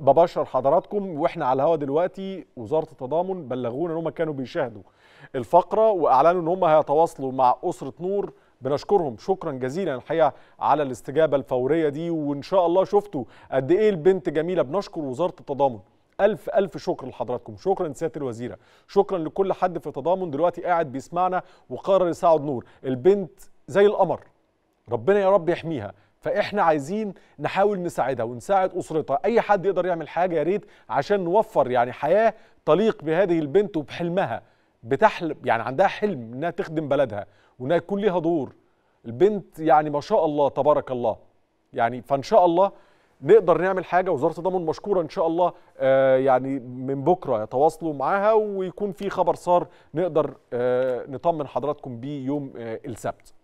ببشر حضراتكم واحنا على الهواء دلوقتي وزاره التضامن بلغونا ان هم كانوا بيشاهدوا الفقره واعلنوا ان هم هيتواصلوا مع اسره نور بنشكرهم شكرا جزيلا الحقيقه على الاستجابه الفوريه دي وان شاء الله شفتوا قد ايه البنت جميله بنشكر وزاره التضامن ألف ألف شكر لحضراتكم شكرا سياده الوزيرة شكرا لكل حد في التضامن دلوقتي قاعد بيسمعنا وقرر يساعد نور البنت زي القمر ربنا يا رب يحميها فاحنا عايزين نحاول نساعدها ونساعد اسرتها اي حد يقدر يعمل حاجه يا ريت عشان نوفر يعني حياه تليق بهذه البنت وبحلمها بتحلم يعني عندها حلم انها تخدم بلدها وانها يكون ليها دور البنت يعني ما شاء الله تبارك الله يعني فان شاء الله نقدر نعمل حاجه وزاره الضمان مشكوره ان شاء الله آه يعني من بكره يتواصلوا معاها ويكون في خبر صار نقدر آه نطمن حضراتكم بيه يوم آه السبت